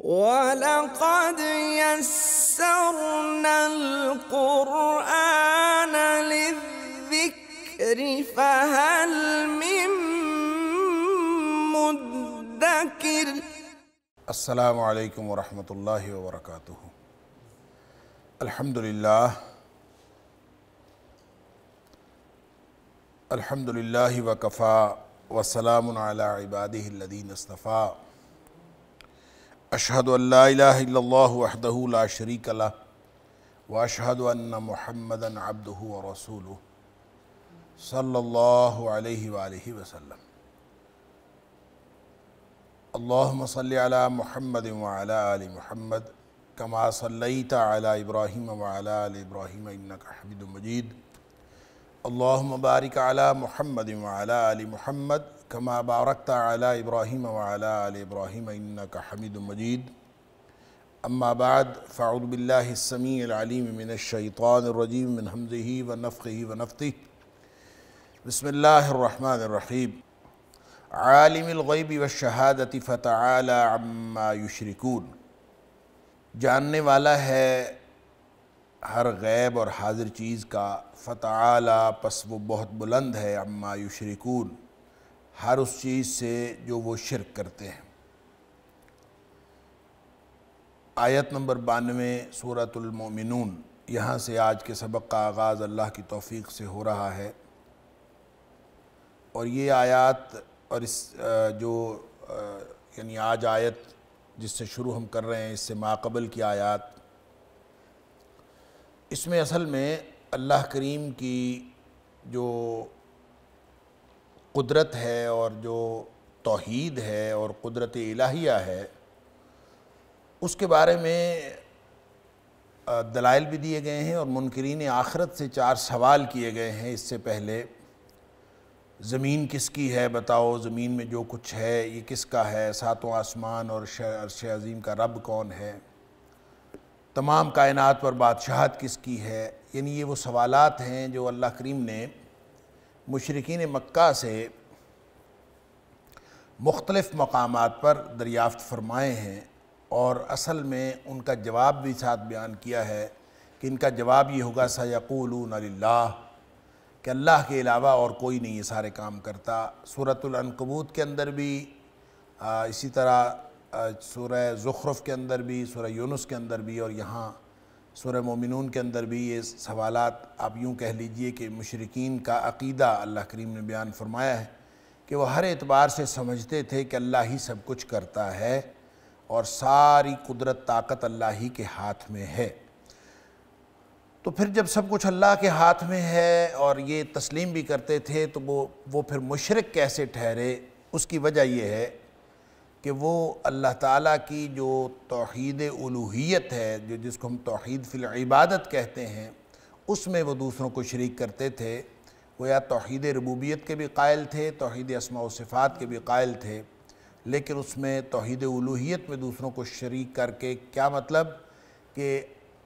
ولقد يسرنا القرآن للذكر فهل من مدكر السلام عليكم ورحمة الله وبركاته الحمد لله الحمد لله وكفى وسلام على عباده الذين اصطفى أشهد أن لا إله إلا الله وحده لا شريك له وأشهد أن محمدا عبده ورسوله صلى الله عليه وآله وسلم اللهم صل على محمد وعلى آل محمد كما صليت على إبراهيم وعلى آل إبراهيم إنك حميد مجيد اللهم بارك على محمد وعلى آل محمد कमा बारकता अला इब्राहिम वाला इब्राहिम का हमिद मजीद अम्माबाद फ़ाउदबिल्लासमीम मिनशानरजीम मिन हमज़ी व नफ़ी व नफ़ी बसमीम आलिमग़ैबी व शहादती फ़तायुशरकून जानने वाला है हर गैब और हाजिर चीज़ का फ़ताला पस वो बहुत बुलंद है अम्मा युशरकून हर उस चीज़ से जो वो शिरक करते हैं आयत नंबर बानवे सूरतुलमोमिनून यहाँ से आज के सबक का आगाज़ अल्लाह की तौफीक से हो रहा है और ये आयत और इस जो यानी आज आयत जिससे शुरू हम कर रहे हैं इससे माकबल की आयत इसमें असल में अल्लाह करीम की जो कुदरत है और जो तोहद है और कुदरत इलाहिया है उसके बारे में दलाइल भी दिए गए हैं और मुनकरीन आखरत से चार सवाल किए गए हैं इससे पहले ज़मीन किसकी है बताओ ज़मीन में जो कुछ है ये किसका है सातों आसमान और अरश अज़ीम का रब कौन है तमाम कायनात पर बादशाहत किसकी है यानी ये वो सवालात हैं जो अल्लाह करीम ने मशरकिन मक्का से मुख्तलफ़ मकाम पर दरियाफ़त फरमाए हैं और असल में उनका जवाब भी साथ बयान किया है कि इनका जवाब ये होगा सयकूलून अल्लाह कि अल्लाह के अलावा और कोई नहीं ये सारे काम करता सूरतलकबूत के अंदर भी आ, इसी तरह सूर ज़ुखरफ़ के अंदर भी सूर्य यूनुस के अंदर भी और यहाँ सूर ममिनून के अंदर भी ये सवाल आप यूँ कह लीजिए कि मशरकिन का अकीदा अल्लाह करीम ने बयान फरमाया है कि वह हर एतबार से समझते थे कि अल्लाह ही सब कुछ करता है और सारी कुदरत ताकत अल्लाह ही के हाथ में है तो फिर जब सब कुछ अल्लाह के हाथ में है और ये तस्लीम भी करते थे तो वो वो फिर मुशरक कैसे ठहरे उसकी वजह यह है कि वो अल्लाह ताला की जो तोहद उलूहियत है जो जिसको हम तोहद इबादत कहते हैं उसमें वो दूसरों को शरीक करते थे वो या तोहद रबूबियत के भी कायल थे तोहद असमा वफ़ात के भी कायल थे लेकिन उसमें तोहद उलूहियत में दूसरों को शरीक करके क्या मतलब कि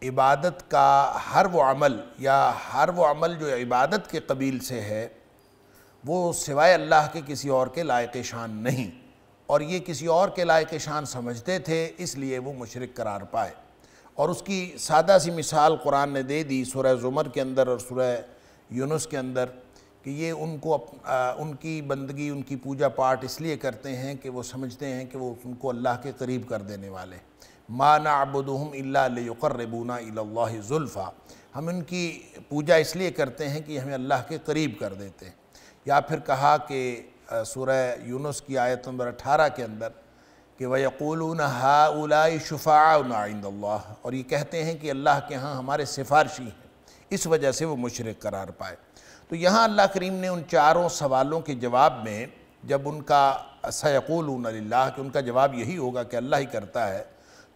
इबादत का हर वो अमल या हर वो अमल जो इबादत के कबील से है वो सिवाय अल्लाह के किसी और के लायक शान नहीं और ये किसी और के लायक शान समझते थे इसलिए वो मशरक करार पाए और उसकी सादा सी मिसाल कुरान ने दे दी सुरह ज़ुमर के अंदर और सुरह यूनुस के अंदर कि ये उनको अप, आ, उनकी बंदगी उनकी पूजा पाठ इसलिए करते हैं कि वो समझते हैं कि वो उनको अल्लाह के करीब कर देने वाले माना अबुदहम अल्लाकरबूना जुल्फ़ा हम उनकी पूजा इसलिए करते हैं कि हमें अल्लाह के करीब कर देते हैं या फिर कहा कि सूरह यूनुस की आयत नंबर अठारह के अंदर कि वयकूलून हा उलाई शफ़ाउनाइंदल्ला और ये कहते हैं कि अल्लाह के यहाँ हमारे सिफारशी हैं इस वजह से वो मुशरक करार पाए तो यहाँ अल्लाह करीम ने उन चारों सवालों के जवाब में जब उनका सयकूलून अल्लाह कि उनका जवाब यही होगा कि अल्लाह ही करता है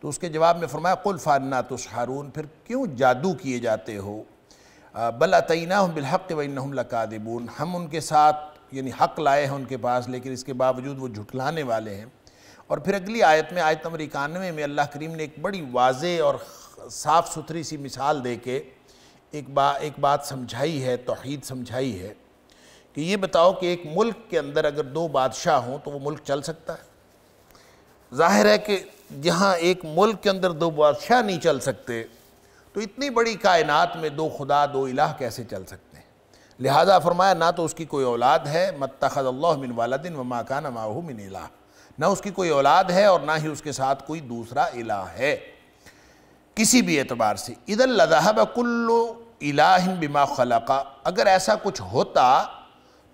तो उसके जवाब में फरमाया कुल फ़ाना तुषारून फिर क्यों जादू किए जाते हो बल अतना बिलहक़ वन लकादिबून हम उनके साथ यानी हक लाए हैं उनके पास लेकिन इसके बावजूद वो झुठलाने वाले हैं और फिर अगली आयत में आयत नंबर इक्यानवे में अल्लाह करीम ने एक बड़ी वाज और साफ़ सुथरी सी मिसाल दे के एक बा एक बात समझाई है तोहद समझाई है कि ये बताओ कि एक मुल्क के अंदर अगर दो बादशाह हों तो वो मुल्क चल सकता है जाहिर है कि जहाँ एक मुल्क के अंदर दो बादशाह नहीं चल सकते तो इतनी बड़ी कायनात में दो खुदा दो इलाह कैसे चल सकते लिहाजा फरमाया ना तो उसकी कोई औलाद है मिन वालदिन व माकान माहू मिन इला ना उसकी कोई औलाद है और ना ही उसके साथ कोई दूसरा इला है किसी भी एतबार से इधर लदाहब कुल्लो इलाहिन बिमा खलका अगर ऐसा कुछ होता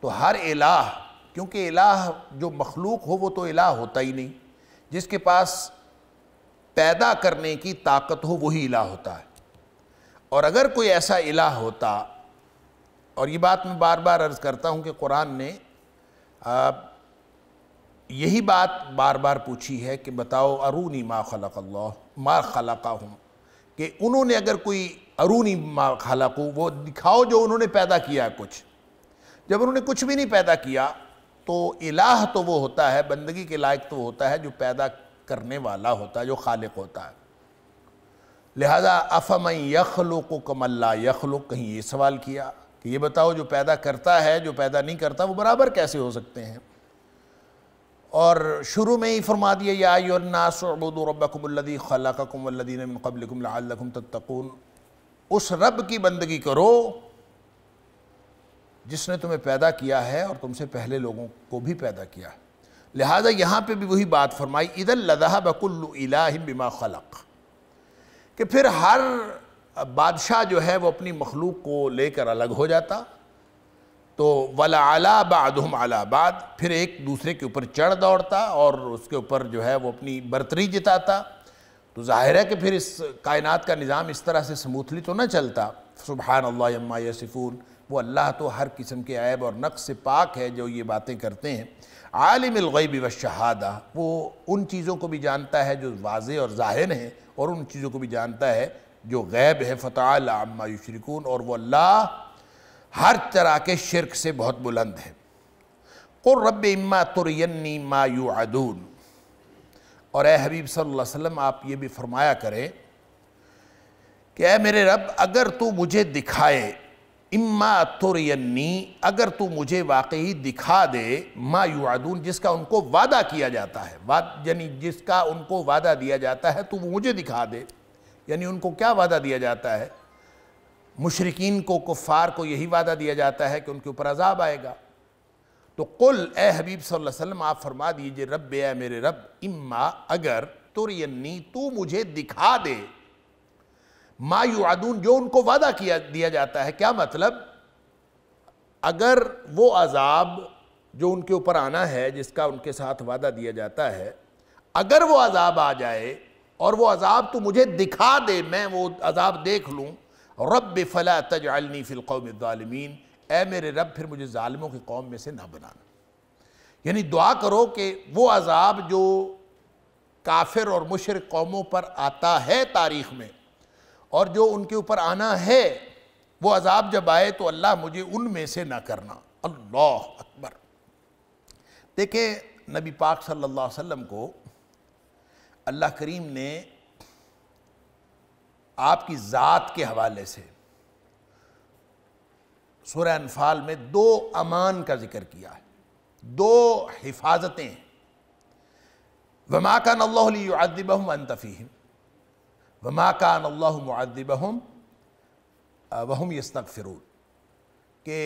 तो हर इलाह क्योंकि इलाह जो मखलूक हो वो तो इलाह होता ही नहीं जिसके पास पैदा करने की ताकत हो वही इलाह होता है और अगर कोई ऐसा इलाह होता और ये बात मैं बार बार अर्ज़ करता हूँ कि कुरान ने आ, यही बात बार बार पूछी है कि बताओ अरूनी माँ खलक अल्लाह मा खलका हूँ कि उन्होंने अगर कोई अरूनी माँ खलकू वो दिखाओ जो उन्होंने पैदा किया कुछ जब उन्होंने कुछ भी नहीं पैदा किया तो इलाह तो वो होता है बंदगी के लायक तो होता है जो पैदा करने वाला होता है जो खालिक होता है लिहाजा यखलो को कमल्ला यखलो कहीं ये सवाल किया ये बताओ जो पैदा करता है जो पैदा नहीं करता वो बराबर कैसे हो सकते हैं और शुरू में ही फरमा दिया याबुदरबी खलाकमदीन कबलकुम तत्तकून उस रब की बंदगी करो जिसने तुम्हें पैदा किया है और तुमसे पहले लोगों को भी पैदा किया है लिहाजा यहाँ पे भी वही बात फरमाई इधर लदा बकुल्ल बिमा खलक कि फिर हर बादशाह जो है वो अपनी मखलूक को लेकर अलग हो जाता तो वला आला बदम आला बाद फिर एक दूसरे के ऊपर चढ़ दौड़ता और उसके ऊपर जो है वो अपनी बर्तरी जिताता तो ज़ाहिर है कि फिर इस कायनात का निज़ाम इस तरह से स्मूथली तो ना चलता सुबहान अल्लाम्मा यसिफ़ून वो अल्लाह तो हर किस्म के ऐब और नक्स से पाक है जो ये बातें करते हैं आलिमगैब व शहादा वो उन चीज़ों को भी जानता है जो वाज और ज़ाहिर हैं और उन चीज़ों को भी जानता है जो गैब है फ़तः अम्मा और वह अल्लाह हर तरह के शिरक से बहुत बुलंद है और रब इम्मा तुरन्नी मा यू आदून और ए हबीब सल्लल्लाहु आप ये भी फरमाया करें कि ए मेरे रब अगर तू मुझे दिखाए इम्मा तुरन्नी अगर तू मुझे वाकई दिखा दे मा युआदून जिसका उनको वादा किया जाता है वाद यानी जिसका उनको वादा दिया जाता है तो मुझे दिखा दे यानी उनको क्या वादा दिया जाता है मुशरकिन को कुफ़ार को यही वादा दिया जाता है कि उनके ऊपर अजाब आएगा तो कुल ए हबीब वसल्लम आप फरमा दीजिए रब ए मेरे रब इम्मा अगर तुरन्नी तू मुझे दिखा दे मायू आदून जो उनको वादा किया दिया जाता है क्या मतलब अगर वो अजाब जो उनके ऊपर आना है जिसका उनके साथ वादा दिया जाता है अगर वो अजाब आ जाए और वो अजाब तो मुझे दिखा दे मैं वो अजाब देख लूँ रब फ़ला अलनी फ़िलकौमदालमीन ए मेरे रब फिर मुझे ालमों की कौम में से ना बनाना यानी दुआ करो कि वो अजाब जो काफिर और मुशर कौमों पर आता है तारीख़ में और जो उनके ऊपर आना है वो अजाब जब आए तो अल्लाह मुझे उनमें से ना करना अल्लाह अकबर देखें नबी पाक सल्ला वम को अल्लाह करीम ने आपकी ज़ात के हवाले से सुर अनफाल में दो अमान का जिक्र किया है दो हिफाजतें हैं वमा कान अल्लादिबहम अनतफ़ीम वमा कान अल्लादिबहम वहम यस्तक फ़िरून के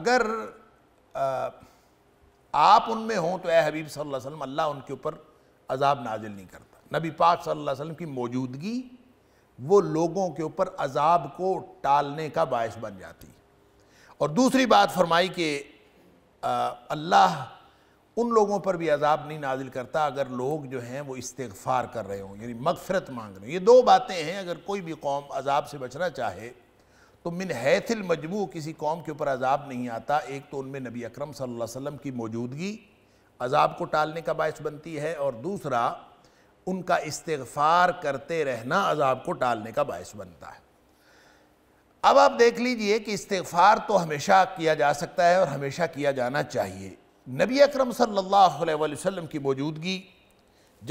अगर आप उनमें हों तो ए हबीब सल्लल्लाहु अलैहि वसल्लम अल्लाह उनके ऊपर अजाब नाजिल नहीं करता नबी पाक सल्लल्लाहु अलैहि वसल्लम की मौजूदगी वो लोगों के ऊपर अजाब को टालने का बायस बन जाती और दूसरी बात फरमाई कि अल्लाह उन लोगों पर भी अजाब नहीं नाजिल करता अगर लोग जो हैं वो इस्तफ़ार कर रहे हों यानी मगफरत मांग रहे हों ये दो बातें हैं अगर कोई भी कौम अजाब से बचना चाहे तो मिन हैथिल मजमू किसी कौम के ऊपर अजाब नहीं आता एक तो उनमें नबी अकरम सल्लल्लाहु अलैहि वसल्लम की मौजूदगी अजाब को टालने का बायस बनती है और दूसरा उनका इस्तफ़ार करते रहना अजाब को टालने का बायस बनता है अब आप देख लीजिए कि इस्तफ़ार तो हमेशा किया जा सकता है और हमेशा किया जाना चाहिए नबी अकरम सल्लल्लाहु अलैहि वसल्लम की मौजूदगी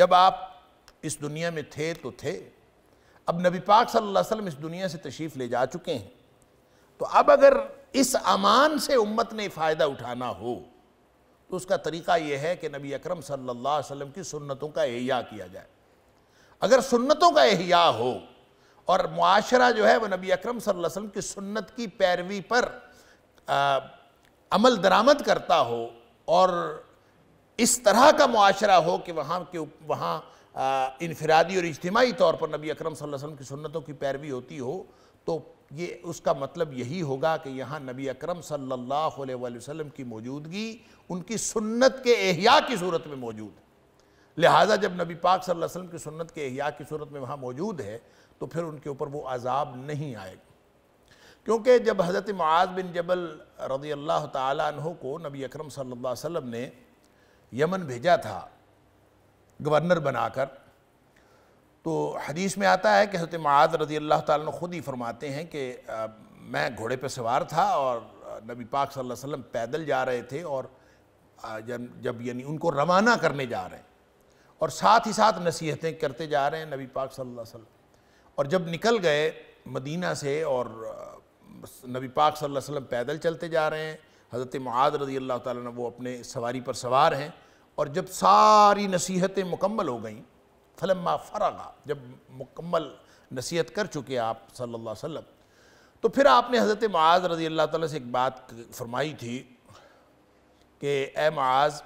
जब आप इस दुनिया में थे तो थे अब नबी पाक सल्लल्लाहु अलैहि वसल्लम इस दुनिया से तशरीफ़ ले जा चुके हैं तो अब अगर इस अमान से उम्मत ने फ़ायदा उठाना हो तो उसका तरीका यह है कि नबी अकरम सल्लल्लाहु अलैहि वसल्लम की सुन्नतों का एहिया किया जाए अगर सुन्नतों का एहिया हो और मुआशरा जो है वह नबी अक्रम सल्लम की सुन्नत की पैरवी पर आ, अमल दरामद करता हो और इस तरह का मुआशरा हो कि वहाँ के वहाँ इनफरादी और इज्तमाही तौर पर नबी अक्रम सल्लम की सुन्नतों की पैरवी होती हो तो ये उसका मतलब यही होगा कि यहाँ नबी अकरम सल्लल्लाहु अलैहि वसल्लम की मौजूदगी उनकी सुन्नत के एहिया की सूरत में मौजूद है लिहाजा जब नबी पाक सल्लल्लाहु अलैहि वसल्लम की सुन्नत के एहिया की सूरत में वहाँ मौजूद है तो फिर उनके ऊपर वो अजाब नहीं आएगा क्योंकि जब हज़रत माज बिन जबल रज़ी अल्लाह तहों को नबी अकरम सल्लल्लाहु अलैहि वसल्लम ने यमन भेजा था गवर्नर बनाकर तो हदीस में आता है कि हजरत माद रजी अल्लाह तुम खुद ही फरमाते हैं कि आ, मैं घोड़े पर सवार था और नबी पाक सल्लल्लाहु अलैहि वसल्लम पैदल जा रहे थे और जब जब यानी उनको रवाना करने जा रहे हैं और साथ ही साथ नसीहतें करते जा रहे हैं नबी पाक सल्लल्लाहु अलैहि वसल्लम और जब निकल गए मदीना से और नबी पाक सल्लल्लाहु अलैहि वसल्लम पैदल चलते जा रहे हैं हज़रत माद रजी अल्लाह ताला वो अपने सवारी पर सवार हैं और जब सारी नसीहतें मुकम्मल हो गईं फलम्मा फ़रगा जब मुकम्मल नसीहत कर चुके आप सल्ला वसम तो फिर आपने हज़रत माज रज़ी अल्लाह ताली से एक बात फरमाई थी कि ए माज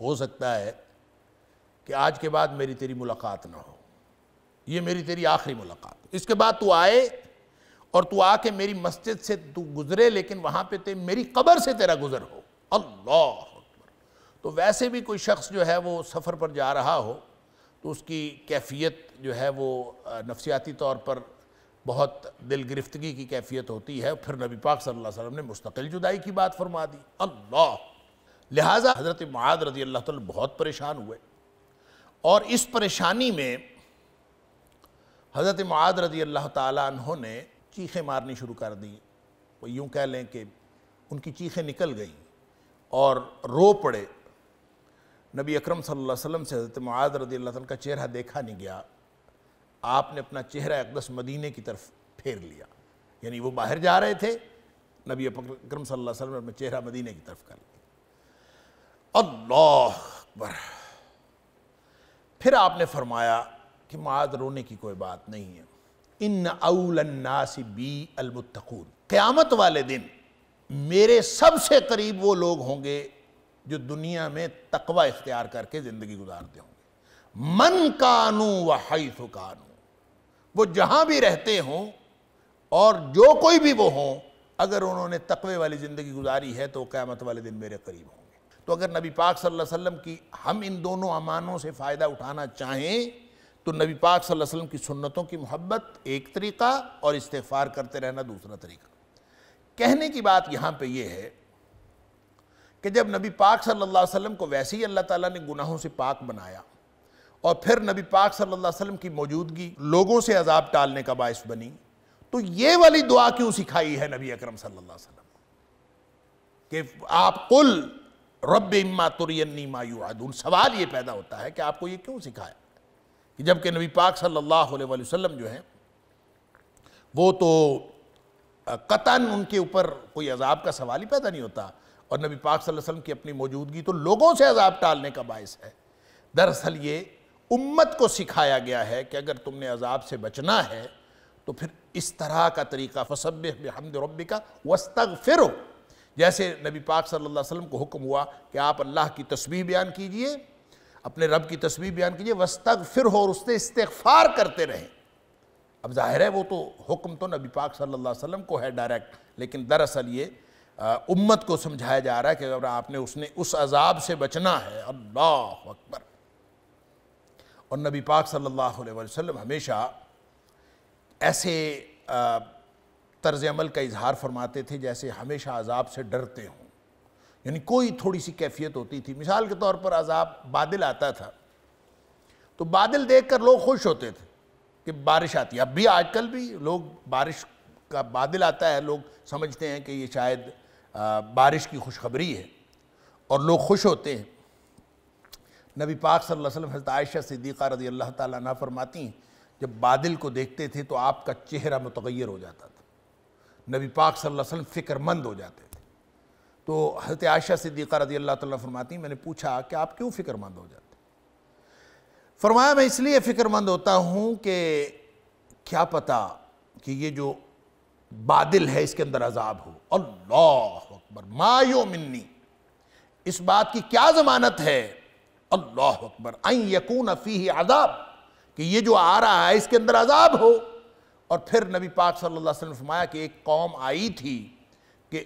हो सकता है कि आज के बाद मेरी तेरी मुलाकात ना हो ये मेरी तेरी आखिरी मुलाकात इसके बाद तू आए और तू आके मेरी मस्जिद से तू गुज़रे लेकिन वहाँ पे ते मेरी कब्र से तेरा गुज़र हो अल्लाह तो वैसे भी कोई शख्स जो है वो सफ़र पर जा रहा हो तो उसकी कैफियत जो है वो नफसियाती तौर पर बहुत दिल गिरफ्तगी की कैफियत होती है फिर नबी पाक सल्लल्लाहु अलैहि वसल्लम ने मुस्तकिल जुदाई की बात फरमा दी अल्लाह लिहाजा हज़रत माद रजी अल्लाह तल बहुत परेशान हुए और इस परेशानी में हज़रत माद रजी अल्लाह तहों ने चीख़ें मारनी शुरू कर दी वो यूँ कह लें कि उनकी चीख़ें निकल गई और रो पड़े नबी अकरम सल्लल्लाहु अलैहि वसल्लम से हज़रत मुआद रदी अल्लाह का चेहरा देखा नहीं गया आपने अपना चेहरा अकदस मदीने की तरफ फेर लिया यानी वो बाहर जा रहे थे नबी अकरम सल्लल्लाहु अलैहि वसल्लम ने अपना चेहरा मदीने की तरफ कर लिया अल्लाह अकबर फिर आपने फरमाया कि माद रोने की कोई बात नहीं है इन अउलन्नासी बी अलमुतकून क़्यामत वाले दिन मेरे सबसे करीब वो लोग होंगे जो दुनिया में तकवा इख्तियार करके ज़िंदगी गुजारते होंगे मन कानू व हईफ कानू वो जहाँ भी रहते हों और जो कोई भी वो हों अगर उन्होंने तकवे वाली ज़िंदगी गुजारी है तो क़्यामत वाले दिन मेरे करीब होंगे तो अगर नबी पाक सल्लल्लाहु अलैहि वसल्लम की हम इन दोनों अमानों से फ़ायदा उठाना चाहें तो नबी पाक सल्लल्लाहु अलैहि वसल्लम की सुन्नतों की मोहब्बत एक तरीक़ा और इस्तफ़ार करते रहना दूसरा तरीक़ा कहने की बात यहाँ पे ये यह है कि जब नबी पाक सल्लल्लाहु अलैहि वसल्लम को वैसे ही अल्लाह ताला ने गुनाहों से पाक बनाया और फिर नबी पाक सल्लल्लाहु अलैहि वसल्लम की मौजूदगी लोगों से अजाब टालने का बायस बनी तो ये वाली दुआ क्यों सिखाई है नबी अकरम सल्लल्लाहु अलैहि वसल्लम कि आप कुल रब इम्मा तुरन्नी मायू सवाल ये पैदा होता है कि आपको ये क्यों सिखाया कि जबकि नबी पाक सल्लल्लाहु अलैहि वसल्लम जो हैं वो तो कतन उनके ऊपर कोई अजाब का सवाल ही पैदा नहीं होता और नबी पाक वसल्लम की अपनी मौजूदगी तो लोगों से अजाब टालने का बायस है दरअसल ये उम्मत को सिखाया गया है कि अगर तुमने अजाब से बचना है तो फिर इस तरह का तरीका फसब हमद रब का वस्तग फिर जैसे नबी पाक सल्लल्लाहु अलैहि वसल्लम को हुक्म हुआ कि आप अल्लाह की तस्वीर बयान कीजिए अपने रब की तस्वीर बयान कीजिए वस्तग फिर हो और उससे इस्तफार करते रहें अब जाहिर है वो तो हुक्म तो नबी पाक सल्लल्लाहु अलैहि वसल्लम को है डायरेक्ट लेकिन दरअसल ये उम्मत को समझाया जा रहा है कि अगर आपने उसने उस अजाब से बचना है अल्लाह अकबर और नबी पाक सल्लल्लाहु अलैहि वसल्लम हमेशा ऐसे तर्ज अमल का इजहार फरमाते थे जैसे हमेशा अजाब से डरते हों यानी कोई थोड़ी सी कैफियत होती थी मिसाल के तौर पर अजाब बादल आता था तो बादल देख कर लोग खुश होते थे कि बारिश आती है अब भी आजकल भी लोग बारिश का बादल आता है लोग समझते हैं कि ये शायद आ, बारिश की खुशखबरी है और लोग खुश होते हैं नबी पाक सल्लल्लाहु अलैहि वसल्लम आयशा सिद्दीक़ा रजी अल्लाह ताला फरमाती हैं जब बादल को देखते थे तो आपका चेहरा मतगैर हो जाता था नबी पाक सल्लल्लाहु अलैहि वसल्लम फ़िक्रमंद हो जाते थे तो हज़रत आयशा सिद्दीक़ा रजी अल्लाह ताला फरमाती मैंने पूछा कि आप क्यों फ़िक्रमंद हो जाते फरमाया मैं इसलिए फ़िक्रमंद होता हूँ कि क्या पता कि ये जो बादल है इसके अंदर अजाब हो अल्लाह अकबर मायो मिन्नी इस बात की क्या जमानत है अल्लाह अकबर आई यकून फी अजाब कि ये जो आ रहा है इसके अंदर अजाब हो और फिर नबी पाक सल्लल्लाहु अलैहि वसल्लम फरमाया कि एक कौम आई थी कि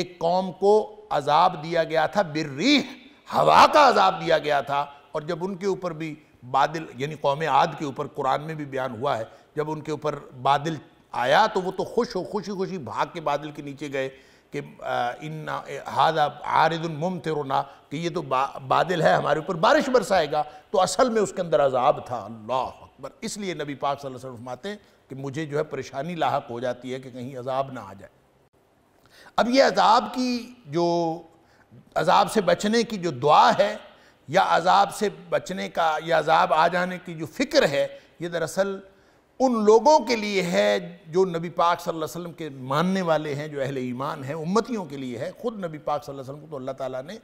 एक कौम को अजाब दिया गया था बिर्री हवा का अजाब दिया गया था और जब उनके ऊपर भी बादल यानी कौम आद के ऊपर कुरान में भी बयान हुआ है जब उनके ऊपर बादल आया तो वो तो खुश हो खुशी खुशी भाग के बादल के नीचे गए कि इन हादा आरदन मुम रोना कि ये तो बा, बादल है हमारे ऊपर बारिश बरसाएगा तो असल में उसके अंदर अजाब था अल्लाह अकबर इसलिए नबी पाक सल्लल्लाहु अलैहि वसल्लम फरमाते हैं कि मुझे जो है परेशानी लाक हो जाती है कि कहीं अजाब ना आ जाए अब ये अजाब की जो अजाब से बचने की जो दुआ है या अजाब से बचने का या अजाब आ जाने की जो फ़िक्र है ये दरअसल उन लोगों के लिए है जो नबी पाक सल्लल्लाहु अलैहि वसल्लम के मानने वाले हैं जो अहले ईमान हैं उम्मतियों के लिए है ख़ुद नबी पाक सल्लल्लाहु अलैहि वसल्लम को तो अल्लाह ताला ने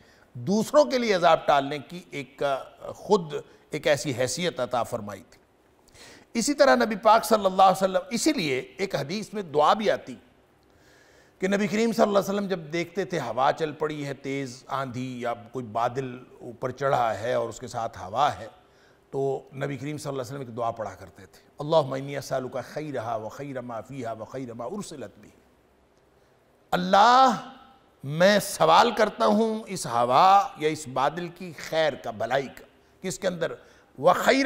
दूसरों के लिए अजाब टालने की एक ख़ुद एक ऐसी हैसियत अता फरमाई थी इसी तरह नबी पाक सल्लल्लाहु अलैहि वसल्लम इसीलिए एक हदीस में दुआ भी आती कि नबी करीम सल्लल्लाहु अलैहि वसल्लम जब देखते थे हवा चल पड़ी है तेज़ आंधी या कोई बादल ऊपर चढ़ा है और उसके साथ हवा है तो नबी करीम सल्लल्लाहु अलैहि वसल्लम एक दुआ पढ़ा करते थे अल्लाह मैनियासालू का खई रहा व खई रमा फ़ी व खई रमा उर्सलत भी अल्लाह मैं सवाल करता हूँ इस हवा या इस बादल की खैर का भलाई का कि इसके अंदर व खई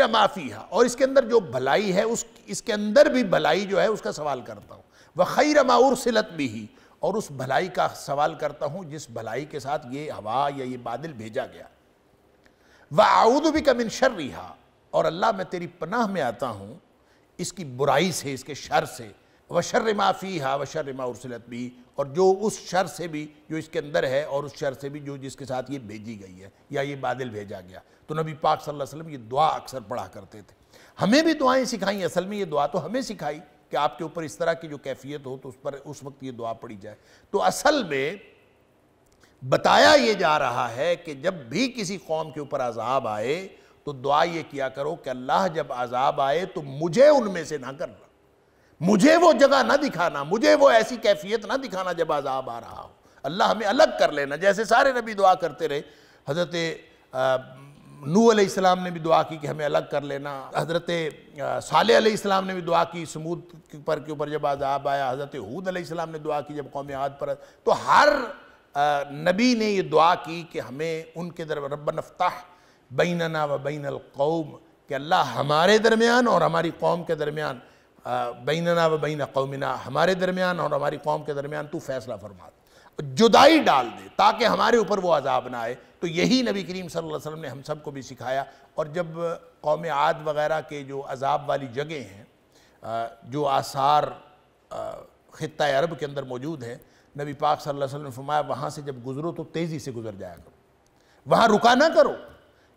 हा और इसके अंदर जो भलाई है उस इसके अंदर भी भलाई जो है उसका सवाल करता हूँ व खई रमा उर्सलत भी ही और उस भलाई का सवाल करता हूँ जिस भलाई के साथ ये हवा या ये बादल भेजा गया व आउद भी कमिन शर्री रिहा और अल्लाह मैं तेरी पनाह में आता हूँ इसकी बुराई से इसके शर से वशर माफ़ी हा वशर शर्र मा भी और जो उस शर से भी जो इसके अंदर है और उस शर से भी जो जिसके साथ ये भेजी गई है या ये बादल भेजा गया तो नबी पाक सल्लल्लाहु अलैहि वसल्लम ये दुआ अक्सर पढ़ा करते थे हमें भी दुआएं सिखाई असल में ये दुआ तो हमें सिखाई कि आपके ऊपर इस तरह की जो कैफियत हो तो उस पर उस वक्त ये दुआ पड़ी जाए तो असल में बताया ये जा रहा है कि जब भी किसी कौम के ऊपर अजाब आए तो दुआ ये किया करो कि अल्लाह जब आज़ाब आए तो मुझे उनमें से ना करना मुझे वो जगह ना दिखाना मुझे वो ऐसी कैफियत ना दिखाना जब आज़ाब आ रहा हो अल्लाह हमें अलग कर लेना जैसे सारे नबी दुआ करते रहे हज़रत नू आसमाम ने भी दुआ की कि हमें अलग कर लेना हज़रत साले आसमाम ने भी दुआ की समूद पर के ऊपर जब आज़ाब आया हज़रत हूद आसमाम ने दुआ की जब कौम आद पर तो हर नबी ने ये दुआ की कि हमें उनके दर रबन अफ्ताह बैनना व बैन कौम के अल्लाह हमारे दरमियान और हमारी कौम के दरमियान बैनना व बैन कौमिना हमारे दरमियान और हमारी कौम के दरमियान तू फैसला फरमा जुदाई डाल दे ताकि हमारे ऊपर वो अजाब ना आए तो यही नबी करीम सल्लल्लाहु अलैहि वसल्लम ने हम सब को भी सिखाया और जब कौम आद वगैरह के जो अजाब वाली जगह हैं जो आसार ख़त्े अरब के अंदर मौजूद हैं नबी पाक सल्लल्लाहु अलैहि वसल्लम ने फरमाया वहाँ से जब गुज़रो तो तेज़ी से गुज़र जाया करो वहाँ रुका ना करो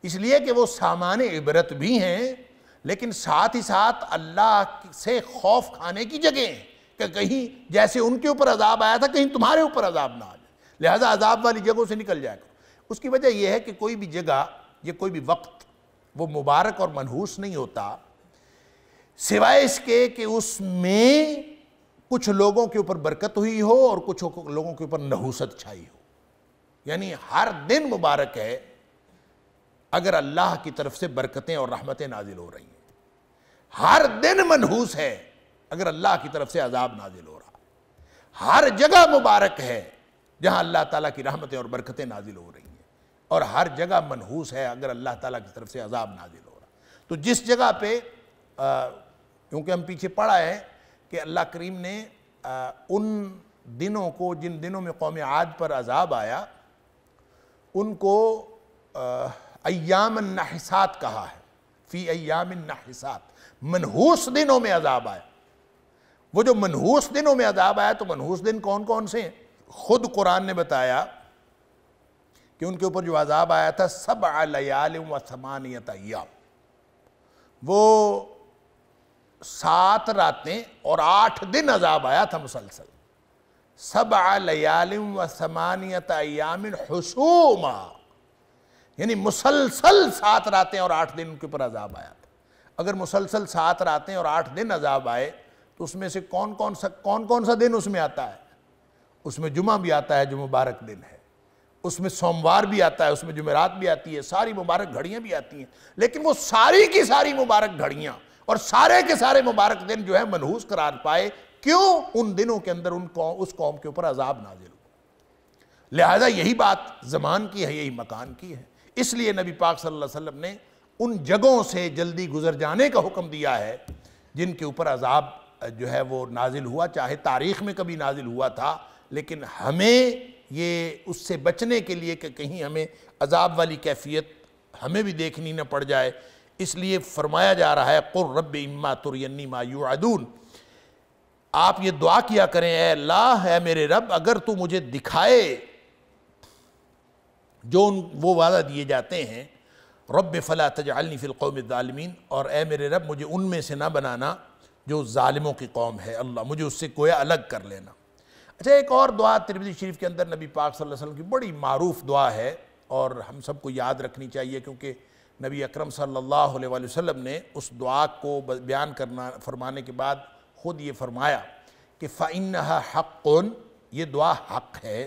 इसलिए कि वो सामान इबरत भी हैं लेकिन साथ ही साथ अल्लाह से खौफ खाने की जगह कि कहीं जैसे उनके ऊपर अजाब आया था कहीं तुम्हारे ऊपर अजाब ना आ जाए लिहाजा अजाब वाली जगहों से निकल जाएगा उसकी वजह यह है कि कोई भी जगह या कोई भी वक्त वो मुबारक और मनहूस नहीं होता सिवाय इसके कि उसमें कुछ लोगों के ऊपर बरकत हुई हो और कुछ लोगों के ऊपर नहूसत छाई हो यानी हर दिन मुबारक है अगर अल्लाह की तरफ से बरकतें और रहमतें नाजिल हो रही हैं हर दिन मनहूस है अगर अल्लाह की तरफ से अजाब नाजिल हो रहा हर जगह मुबारक है जहां अल्लाह ताला की रहमतें और बरकतें नाजिल हो रही हैं और हर जगह मनहूस है अगर अल्लाह ताला की तरफ से अजाब नाजिल हो रहा तो जिस जगह पे क्योंकि हम पीछे पढ़ा है कि अल्लाह करीम ने आ, उन दिनों को जिन दिनों में कौम आद पर अजाब आया उनको आ, अयाम नहसात कहा है फ़ी अयाम नहसात मनहूस दिनों में अजाब आया वो जो मनहूस दिनों में अजाब आया तो मनहूस दिन कौन कौन से हैं खुद कुरान ने बताया कि उनके ऊपर जो अजाब आया था सब अलयाल व समानियत अयाम वो सात रातें और आठ दिन अजाब आया था मुसलसल सब अलयालिम व समानियत अयाम हसूमा यानी मुसलसल सात रातें और आठ दिन उनके ऊपर अजाब आया था अगर मुसलसल सात रातें और आठ दिन अजाब आए तो उसमें से कौन कौन सा कौन कौन सा दिन उसमें आता है उसमें जुमा भी आता है जो मुबारक दिन है उसमें सोमवार भी आता है उसमें जुमेरात भी आती है सारी मुबारक घड़ियां भी आती हैं लेकिन वो सारी की सारी मुबारक घड़ियां और सारे के सारे मुबारक दिन जो है मनहूस करार पाए क्यों उन दिनों के अंदर उन कौ, उस कौम के ऊपर अजाब नाजिल हो लिहाजा यही बात जमान की है यही मकान की है इसलिए नबी पाक सल्लल्लाहु अलैहि वसल्लम ने उन जगहों से जल्दी गुजर जाने का हुक्म दिया है जिनके ऊपर अजाब जो है वो नाजिल हुआ चाहे तारीख़ में कभी नाजिल हुआ था लेकिन हमें ये उससे बचने के लिए कि कहीं हमें अजाब वाली कैफियत हमें भी देखनी न पड़ जाए इसलिए फरमाया जा रहा है कुर रब इम्मा तुरन्नी मायूदून आप ये दुआ किया करें अल्लाह है मेरे रब अगर तू मुझे दिखाए जो उन वो वादा दिए जाते हैं रब फ़ला तजालनी फ़िलकौम ालमीन और ए मेरे रब मुझे उनमें से ना बनाना जो ालमों की कौम है अल्लाह मुझे उससे कोया अलग कर लेना अच्छा एक और दुआ तिरबी शरीफ के अंदर नबी पाक सल्लल्लाहु अलैहि वसल्लम की बड़ी मरूफ़ दुआ है और हम सबको याद रखनी चाहिए क्योंकि नबी अकरम सल्लल्लाहु अलैहि वसल्लम ने उस दुआ को बयान करना फरमाने के बाद ख़ुद ये फरमाया कि फ़ाइन हक़ ये दुआ हक़ है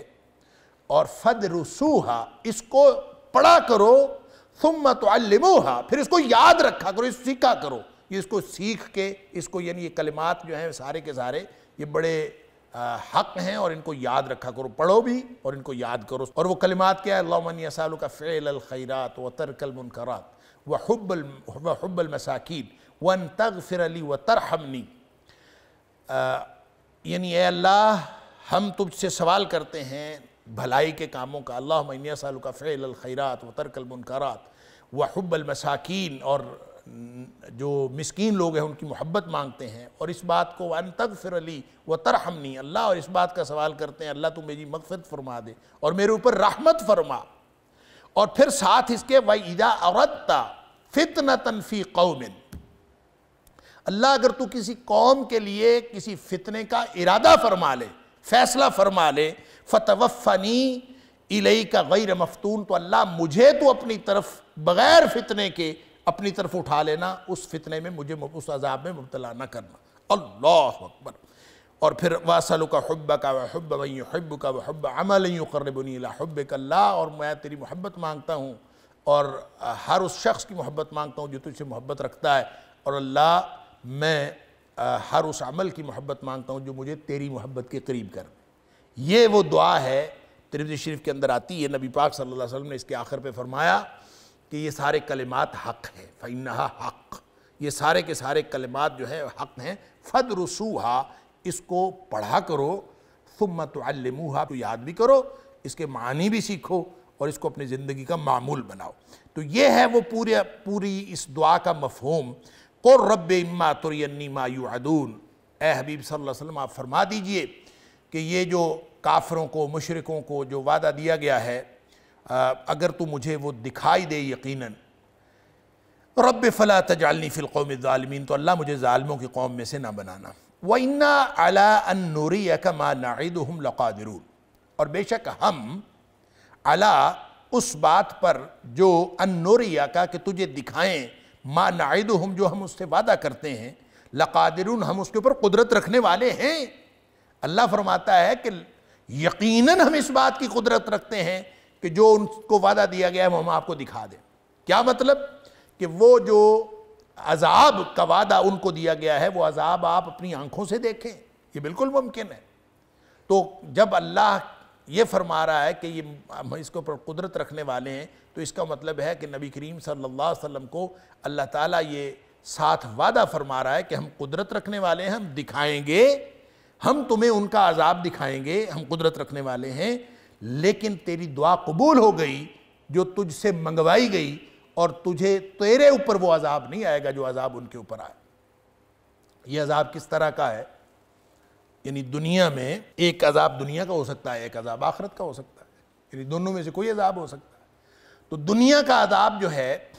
और फद रसूहा इसको पढ़ा करो सुम तोमोहा फिर इसको याद रखा करो इस सीखा करो ये इसको सीख के इसको यानी ये कलिमात जो हैं सारे के सारे ये बड़े आ, हक हैं और इनको याद रखा करो पढ़ो भी और इनको याद करो और वो कलिमात क्या है अल्लासाल का फ़ैल खैरात व तरकल मुनकरात वहबल वहबल मसाकिन वन तग फिर अली व तरहमनी यानी अल्लाह हम तुझसे सवाल करते हैं भलाई के कामों का अल्लाह मैनियासाल का फ़ैल खैरात व तरकलमनकरात वहब्बलमसाकिन और जो मिसकीन लोग हैं उनकी मोहब्बत मांगते हैं और इस बात को वन तक फिर अली व तरहमनी अल्लाह और इस बात का सवाल करते हैं अल्लाह तू मेरी मकफ़त फरमा दे और मेरे ऊपर राहमत फरमा और फिर साथ इसके व ईदा औरता न तनफ़ी कौमिन अल्लाह अगर तू किसी कौम के लिए किसी फितने का इरादा फरमा ले फैसला फरमा ले फ़तवफ़नी इलई का गैर मफतून तो अल्लाह मुझे तो अपनी तरफ बग़ैर फितने के अपनी तरफ उठा लेना उस फितने में मुझे उस अजाब में मुबतला ना करना अल्लाह अकबर और फिर वासल का हब्ब का वहब वही का वहब अमल करब कल्ला और मैं तेरी मोहब्बत मांगता हूँ और हर उस शख्स की मोहब्बत मांगता हूँ जो तुझसे मोहब्बत रखता है और अल्लाह मैं हर उस अमल की मोहब्बत मांगता हूँ जो मुझे तेरी मोहब्बत के करीब कर ये वो दुआ है त्रिवेदी शरीफ के अंदर आती है नबी पाक सल्लल्लाहु अलैहि वसल्लम ने इसके आखिर पे फरमाया कि ये सारे कलिमात हक हैं फ़ैनहा हक ये सारे के सारे कलिमात जो है हक हैं फ़द रसूहा इसको पढ़ा करो फ़ुमत तो याद भी करो इसके मानी भी सीखो और इसको अपनी ज़िंदगी का मामूल बनाओ तो ये है वो पूरे पूरी इस दुआ का मफहम को रब इमा तुरन्नी मायूदून ए हबीब सल्लल्लाहु अलैहि वसल्लम आप फरमा दीजिए कि ये जो काफरों को मशरकों को जो वादा दिया गया है आ, अगर तू मुझे वो दिखाई दे यकीन रब फ़ला तजालनी फ़िलकौम ालमीन तो अल्लाह मुझे ालमों की कौम में से ना बनाना व इन्ना अला नूरी कमा नाद हम लक़ादरून और बेशक हम अला उस बात पर जो अनोरिया का कि तुझे दिखाएँ माँ नाद हम जो हम उससे वादा करते हैं लक़ादरून हम उसके ऊपर कुदरत रखने वाले हैं अल्लाह फरमाता है कि यकीनन हम इस बात की कुदरत रखते हैं कि जो उनको वादा दिया गया है वो हम आपको दिखा दें क्या मतलब कि वो जो अजाब का वादा उनको दिया गया है वो अजाब आप अपनी आंखों से देखें ये बिल्कुल मुमकिन है तो जब अल्लाह ये फरमा रहा है कि ये हम इसके ऊपर कुदरत रखने वाले हैं तो इसका मतलब है कि नबी करीम सल्लल्लाहु अलैहि वसल्लम को अल्लाह ताला ये साथ वादा फरमा रहा है कि हम कुदरत रखने वाले हैं हम दिखाएंगे हम तुम्हें उनका अजाब दिखाएंगे हम कुदरत रखने वाले हैं लेकिन तेरी दुआ कबूल हो गई जो तुझसे मंगवाई गई और तुझे तेरे ऊपर वो अजाब नहीं आएगा जो अजाब उनके ऊपर आए ये अजाब किस तरह का है यानी दुनिया में एक अजाब दुनिया का हो सकता है एक अजाब आखरत का हो सकता है यानी दोनों में से कोई अजाब हो सकता है तो दुनिया का अजाब जो है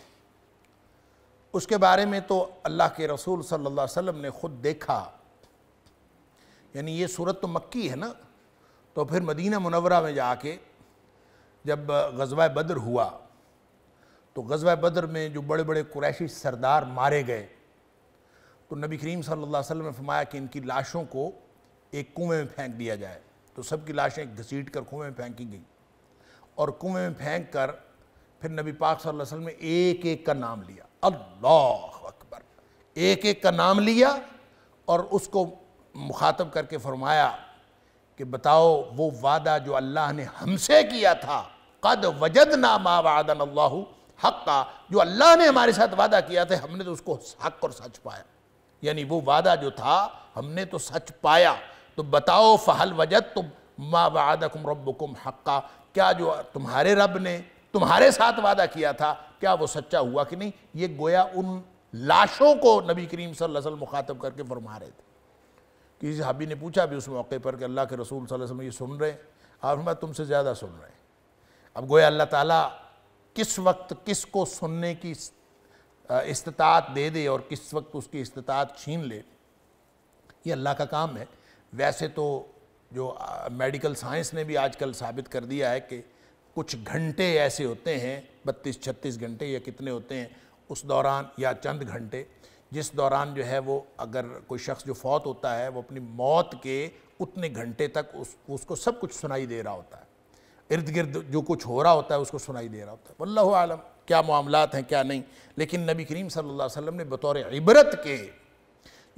उसके बारे में तो अल्लाह के रसूल सल्लल्लाहु अलैहि वसल्लम ने खुद देखा यानी ये सूरत तो मक्की है ना तो फिर मदीना मुनवरा में जाके जब गजवा बद्र हुआ तो गजवा बद्र में जो बड़े बड़े कुरैशी सरदार मारे गए तो नबी करीम सल्लल्लाहु अलैहि वसल्लम ने फरमाया कि इनकी लाशों को एक कुएं में फेंक दिया जाए तो सबकी लाशें घसीट कर कुएं में फेंकी गई और कुएं में फेंक कर फिर नबी पाक सल्लल्लाहु अलैहि वसल्लम ने एक एक का नाम लिया अल्लाह अकबर एक एक का नाम लिया और उसको मुखातब करके फरमाया कि बताओ वो वादा जो अल्लाह ने हमसे किया था कद वजद मा वादन अल्लाह हक का जो अल्लाह ने हमारे साथ वादा किया था हमने तो उसको हक और सच पाया यानी वो वादा जो था हमने तो सच पाया तो बताओ फ़हल वजद तुम माँ वादकुम रबकुम हक का क्या जो तुम्हारे रब ने तुम्हारे साथ वादा किया था क्या वो सच्चा हुआ कि नहीं ये गोया उन लाशों को नबी करीम सल्लल्लाहु अलैहि वसल्लम मुखातब करके फरमा रहे थे किसी हाबी ने पूछा भी उस मौके पर कि अल्लाह के रसूल सल्लल्लाहु अलैहि वसल्लम ये सुन रहे हैं आप मैं तुमसे ज़्यादा सुन रहे हैं अब गोया अल्लाह ताला किस वक्त किस को सुनने की इस्तात दे दे और किस वक्त उसकी इस्तात छीन ले ये अल्लाह का काम है वैसे तो जो मेडिकल साइंस ने भी आजकल साबित कर दिया है कि कुछ घंटे ऐसे होते हैं बत्तीस छत्तीस घंटे या कितने होते हैं उस दौरान या चंद घंटे जिस दौरान जो है वो अगर कोई शख्स जो फौत होता है वो अपनी मौत के उतने घंटे तक उस उसको सब कुछ सुनाई दे रहा होता है इर्द गिर्द जो कुछ हो रहा होता है उसको सुनाई दे रहा होता है वल्लह आलम क्या मामला हैं क्या नहीं लेकिन नबी करीम सल्लल्लाहु अलैहि वसल्लम ने बतौर इबरत के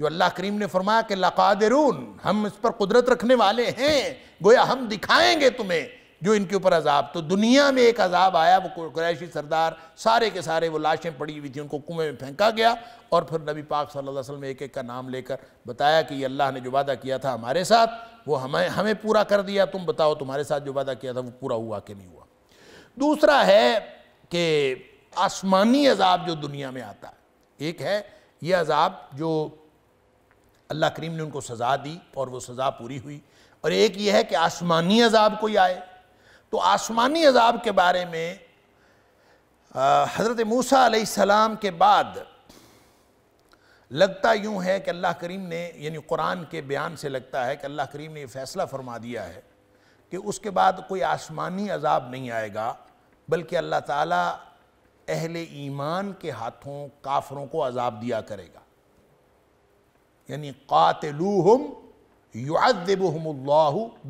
जो अल्लाह करीम ने फरमाया कि लकादरून हम इस पर कुदरत रखने वाले हैं गोया हम दिखाएंगे तुम्हें जो इनके ऊपर अजाब तो दुनिया में एक अजाब आया वो क्रैशी सरदार सारे के सारे वो लाशें पड़ी हुई थी उनको कुएं में फेंका गया और फिर नबी पाक सल्लल्लाहु अलैहि वसल्लम एक एक का नाम लेकर बताया कि अल्लाह ने जो वादा किया था हमारे साथ वो हमें हमें पूरा कर दिया तुम बताओ तुम्हारे साथ जो वादा किया था वो पूरा हुआ कि नहीं हुआ दूसरा है कि आसमानी अजाब जो दुनिया में आता है एक है ये अजाब जो अल्लाह करीम ने उनको सज़ा दी और वो सज़ा पूरी हुई और एक ये है कि आसमानी अजाब कोई आए तो आसमानी अजाब के बारे में हज़रत मूसा सलाम के बाद लगता यूँ है कि अल्लाह करीम ने यानी कुरान के बयान से लगता है कि अल्लाह करीम ने यह फ़ैसला फरमा दिया है कि उसके बाद कोई आसमानी अजाब नहीं आएगा बल्कि अल्लाह ताला अहले ईमान के हाथों काफरों को अजाब दिया करेगा यानी कातलूहम बेदी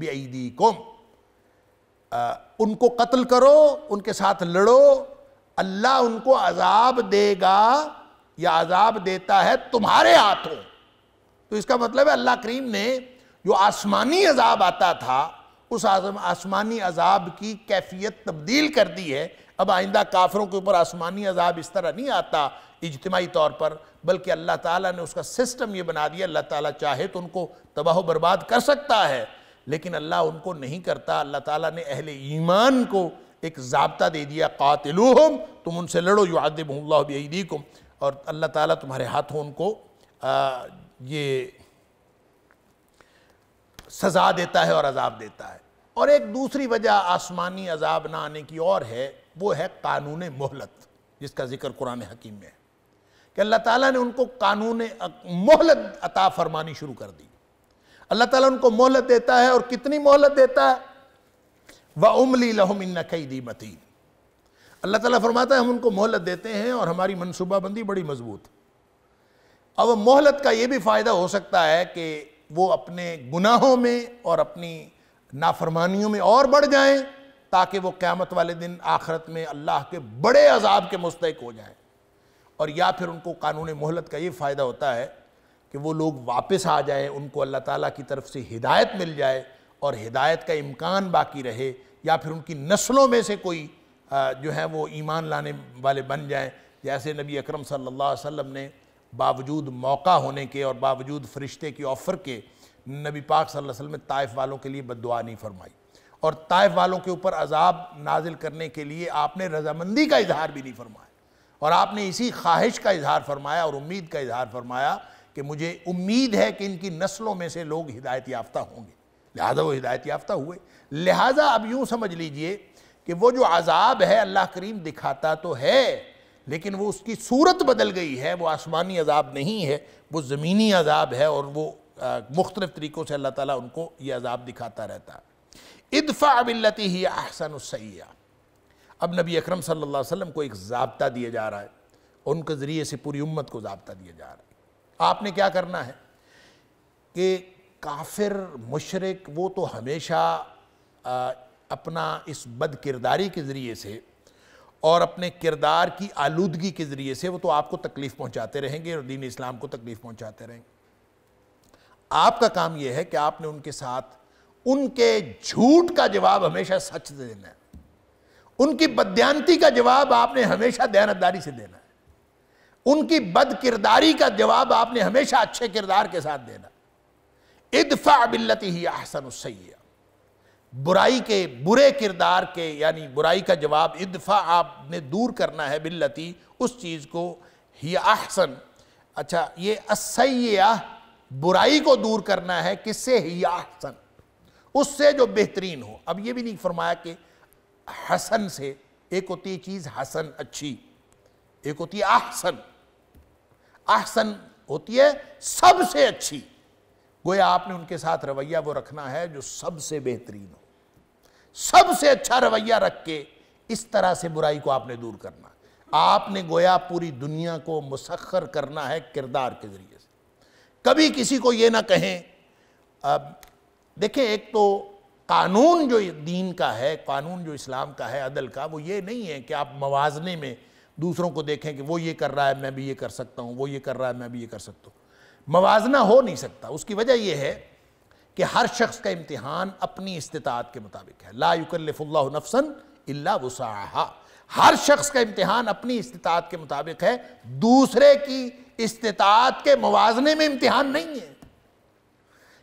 बेदीकुम आ, उनको कत्ल करो उनके साथ लड़ो अल्लाह उनको अजाब देगा या अजाब देता है तुम्हारे हाथों तो इसका मतलब है अल्लाह करीम ने जो आसमानी अजाब आता था उस आसमानी अजाब की कैफियत तब्दील कर दी है अब आइंदा काफरों के ऊपर आसमानी अजाब इस तरह नहीं आता इजतमाही तौर पर बल्कि अल्लाह ताला ने उसका सिस्टम ये बना दिया अल्लाह ताला चाहे तो उनको तबाह बर्बाद कर सकता है लेकिन अल्लाह उनको नहीं करता अल्लाह ताला ने अहले ईमान को एक जबता दे दिया कातिलूहम तुम उनसे लड़ो यु को और अल्लाह ताला तुम्हारे हाथों उनको आ, ये सज़ा देता है और अजाब देता है और एक दूसरी वजह आसमानी अजाब ना आने की और है वो है कानून मोहलत जिसका जिक्र कुरान हकीम में है कि अल्लाह ताला ने उनको कानून मोहलत अता फरमानी शुरू कर दी अल्लाह ताला उनको मोहलत देता है और कितनी मोहलत देता है व उमली इन कैदी मतीन अल्लाह ताला फरमाता है हम उनको मोहलत देते हैं और हमारी मनसूबाबंदी बड़ी मजबूत अब मोहलत का ये भी फ़ायदा हो सकता है कि वो अपने गुनाहों में और अपनी नाफरमानियों में और बढ़ जाएं ताकि वो क़्यामत वाले दिन आखरत में अल्लाह के बड़े अजाब के मुस्तक हो जाएं और या फिर उनको कानून मोहलत का ये फ़ायदा होता है कि वो लोग वापस आ जाएं उनको अल्लाह ताला की तरफ से हिदायत मिल जाए और हिदायत का इम्कान बाकी रहे या फिर उनकी नस्लों में से कोई जो है वो ईमान लाने वाले बन जाएं जैसे नबी अकरम सल्लल्लाहु अलैहि वसल्लम ने बावजूद मौका होने के और बावजूद फ़रिश्ते की ऑफ़र के नबी पाक सल्लल्लाहु अलैहि वसल्लम ने ताइफ वालों के लिए बदुआ नहीं फरमाई और ताइफ वालों के ऊपर अजाब नाजिल करने के लिए आपने रजामंदी का इजहार भी नहीं फरमाया और आपने इसी ख्वाहिश का इजहार फरमाया और उम्मीद का इजहार फरमाया कि मुझे उम्मीद है कि इनकी नस्लों में से लोग हिदायत याफ्ता होंगे लिहाजा वो हिदायत याफ्ता हुए लिहाजा अब यूँ समझ लीजिए कि वो जो अजाब है अल्लाह करीम दिखाता तो है लेकिन वो उसकी सूरत बदल गई है वो आसमानी अजाब नहीं है वो ज़मीनी अजाब है और वो मुख्तलिफ़ तरीक़ों से अल्लाह ताला उनको ये अजाब दिखाता रहता है इदफ़ा अबिलती ही अहसन सैया अब नबी अकरम सल्लल्लाहु अलैहि वसल्लम को एक जबता दिया जा रहा है उनके ज़रिए से पूरी उम्मत को जबता दिया जा रहा है आपने क्या करना है कि काफिर मुशरक वो तो हमेशा आ, अपना इस बद किरदारी के ज़रिए से और अपने किरदार की आलूदगी के ज़रिए से वो तो आपको तकलीफ़ पहुँचाते रहेंगे और दीन इस्लाम को तकलीफ़ पहुँचाते रहेंगे आपका काम यह है कि आपने उनके साथ उनके झूठ का जवाब हमेशा सच से देना है उनकी बदयांती का जवाब आपने हमेशा दयानतदारी से देना है उनकी बद किरदारी का जवाब आपने हमेशा अच्छे किरदार के साथ देना इदफा बिल्लती ही अहसन उसैया बुराई के बुरे किरदार के यानी बुराई का जवाब इदफा आपने दूर करना है बिल्लती उस चीज़ को ही आहसन अच्छा ये असैया बुराई को दूर करना है किससे ही आहसन उससे जो बेहतरीन हो अब ये भी नहीं फरमाया कि हसन से एक होती चीज़ हसन अच्छी एक होती आहसन आहसन होती है सबसे अच्छी गोया आपने उनके साथ रवैया वो रखना है जो सबसे बेहतरीन हो सबसे अच्छा रवैया रख के इस तरह से बुराई को आपने दूर करना आपने गोया पूरी दुनिया को मुसखर करना है किरदार के ज़रिए से कभी किसी को ये ना कहें अब देखें एक तो कानून जो दीन का है कानून जो इस्लाम का है अदल का वो ये नहीं है कि आप मवाजने में दूसरों को देखें कि वो ये कर रहा है मैं भी ये कर सकता हूँ वो ये कर रहा है मैं भी ये कर सकता हूँ मवाजना हो नहीं सकता उसकी वजह यह है कि हर शख्स का इम्तहान अपनी इस्तात के मुताबिक है ला युकल्लफुल्ला नफसन इल्ला वसाहा हर शख्स का इम्तहान अपनी इस्तात के मुताबिक है दूसरे की इस्तात के मुवाजने में इम्तहान नहीं है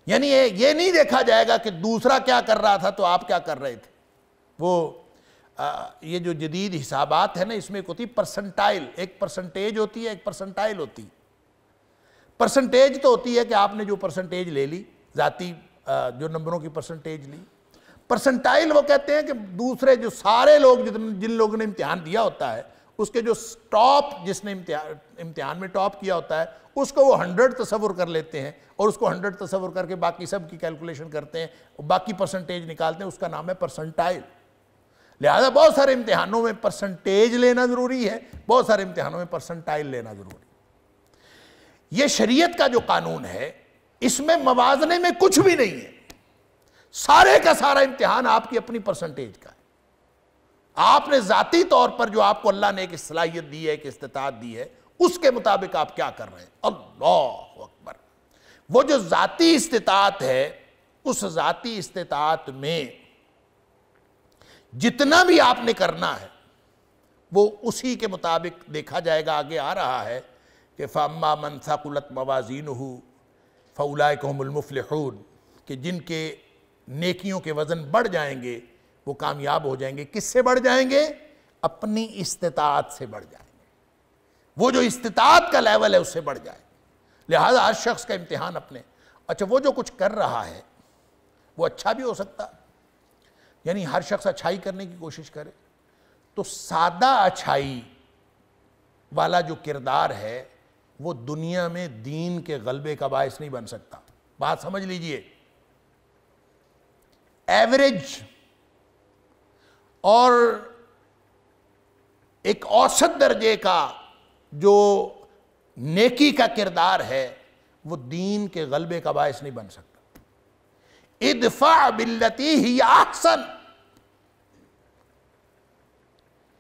यानी ये नहीं देखा जाएगा कि दूसरा क्या कर रहा था तो आप क्या कर रहे थे वो ये जो जदीद हिसाबात है ना इसमें एक होती परसेंटाइल एक परसेंटेज होती है एक परसेंटाइल होती परसेंटेज तो होती है कि आपने जो परसेंटेज ले ली ज़ाती जो नंबरों की परसेंटेज ली परसेंटाइल वो कहते हैं कि दूसरे जो सारे लोग जितने जिन लोगों ने इम्तिहान दिया होता है उसके जो टॉप जिसने इम्तिहान इम्तिहान में टॉप किया होता है उसको वो हंड्रेड तस्वुर कर लेते हैं और उसको हंड्रेड तस्वुर करके बाकी सब की कैलकुलेशन करते हैं बाकी परसेंटेज निकालते हैं उसका नाम है परसेंटाइल लिहाजा बहुत सारे इम्तिहानों में परसेंटेज लेना ज़रूरी है बहुत सारे इम्तिहानों में परसेंटाइल लेना ज़रूरी यह शरीयत का जो कानून है इसमें मवाजने में कुछ भी नहीं है सारे का सारा इम्तिहान आपकी अपनी परसेंटेज का है आपने ज़ाती तौर पर जो आपको अल्लाह ने एक सलाहियत दी है एक इस्तात दी है उसके मुताबिक आप क्या कर रहे हैं अल्लाह अकबर वो जो ज़ाती इस्तात है उस ज़ाती इस्तात में जितना भी आपने करना है वो उसी के मुताबिक देखा जाएगा आगे आ रहा है कि फ़ामा मनसाकुलत मवाजीन हो फ़लाए कहमुलमफलहून कि जिनके नेकियों के वज़न बढ़ जाएंगे वो कामयाब हो जाएंगे किससे बढ़ जाएंगे अपनी इस्तात से बढ़ जाएंगे वो जो इस्तात का लेवल है उससे बढ़ जाए लिहाजा हर शख्स का इम्तहान अपने अच्छा वो जो कुछ कर रहा है वो अच्छा भी हो सकता है यानी हर शख्स अच्छाई करने की कोशिश करे तो सादा अच्छाई वाला जो किरदार है वो दुनिया में दीन के गलबे का बायस नहीं बन सकता बात समझ लीजिए एवरेज और एक औसत दर्जे का जो नेकी का किरदार है वो दीन के गलबे का बायस नहीं बन सकता इदफा बिल्लती ही आसन